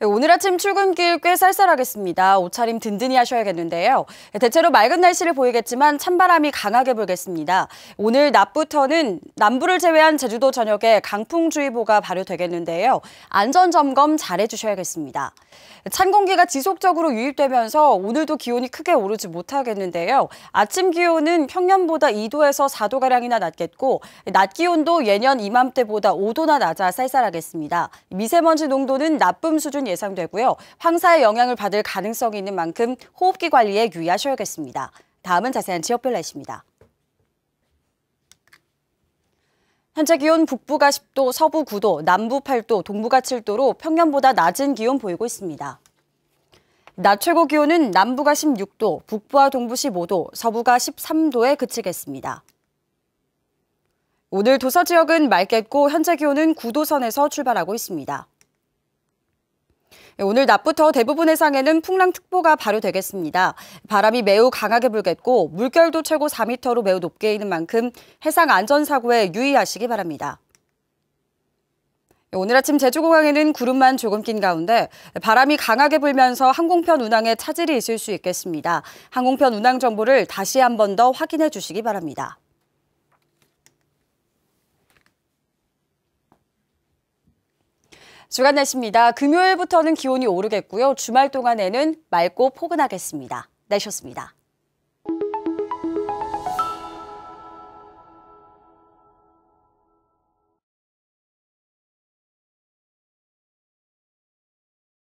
네, 오늘 아침 출근길 꽤 쌀쌀하겠습니다. 옷차림 든든히 하셔야겠는데요. 네, 대체로 맑은 날씨를 보이겠지만 찬바람이 강하게 불겠습니다. 오늘 낮부터는 남부를 제외한 제주도 전역에 강풍주의보가 발효되겠는데요. 안전점검 잘해주셔야겠습니다. 찬 공기가 지속적으로 유입되면서 오늘도 기온이 크게 오르지 못하겠는데요. 아침 기온은 평년보다 2도에서 4도가량이나 낮겠고 낮 기온도 예년 이맘때보다 5도나 낮아 쌀쌀하겠습니다. 미세먼지 농도는 나쁨 수준 예상되고요. 황사의 영향을 받을 가능성이 있는 만큼 호흡기 관리에 유의하셔야겠습니다. 다음은 자세한 지역별 날씨입니다. 현재 기온 북부가 10도, 서부 9도, 남부 8도, 동부가 7도로 평년보다 낮은 기온 보이고 있습니다. 낮 최고 기온은 남부가 16도, 북부와 동부 15도, 서부가 13도에 그치겠습니다. 오늘 도서 지역은 맑겠고 현재 기온은 9도 선에서 출발하고 있습니다. 네, 오늘 낮부터 대부분 해상에는 풍랑특보가 발효되겠습니다. 바람이 매우 강하게 불겠고 물결도 최고 4m로 매우 높게 있는 만큼 해상 안전사고에 유의하시기 바랍니다. 네, 오늘 아침 제주공항에는 구름만 조금 낀 가운데 바람이 강하게 불면서 항공편 운항에 차질이 있을 수 있겠습니다. 항공편 운항 정보를 다시 한 번 더 확인해 주시기 바랍니다. 주간 날씨입니다. 금요일부터는 기온이 오르겠고요. 주말 동안에는 맑고 포근하겠습니다. 날씨였습니다.